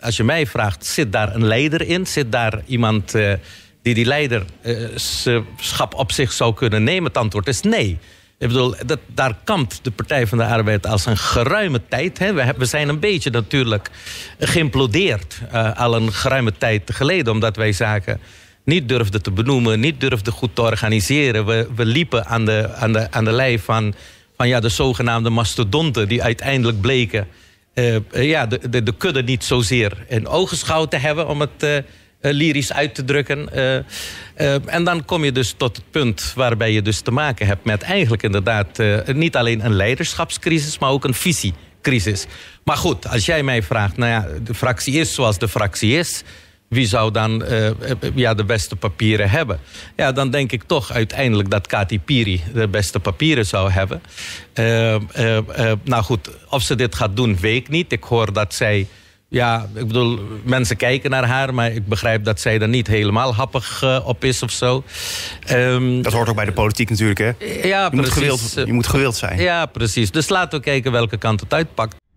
als je mij vraagt, zit daar een leider in? Zit daar iemand uh, die die leiderschap eh, op zich zou kunnen nemen? Het antwoord is nee. Ik bedoel, dat, daar kampt de Partij van de Arbeid als een geruime tijd. Hè. We, we, zijn een beetje natuurlijk geïmplodeerd eh, al een geruime tijd geleden, omdat wij zaken niet durfden te benoemen, niet durfden goed te organiseren. We, we liepen aan de, aan de, aan de lijf van, van ja, de zogenaamde mastodonten, die uiteindelijk bleken eh, eh, ja, de, de, de, kudde niet zozeer in ogenschouw te hebben, om het eh, lyrisch uit te drukken. en dan kom je dus tot het punt waarbij je dus te maken hebt met eigenlijk inderdaad niet alleen een leiderschapscrisis, maar ook een visiecrisis Maar goed, als jij mij vraagt, nou ja, de fractie is zoals de fractie is wie zou dan eh, eh, ja, de beste papieren hebben? Ja, dan denk ik toch uiteindelijk dat Kati Piri de beste papieren zou hebben. Eh, nou goed, of ze dit gaat doen, weet ik niet. Ik hoor dat zij. Ja, ik bedoel, mensen kijken naar haar, maar ik begrijp dat zij er niet helemaal happig op is of zo. Ehm, dat hoort ook bij de politiek natuurlijk, hè? Ja, je precies. Moet gewild, je moet gewild zijn. Ja, precies. Dus laten we kijken welke kant het uitpakt.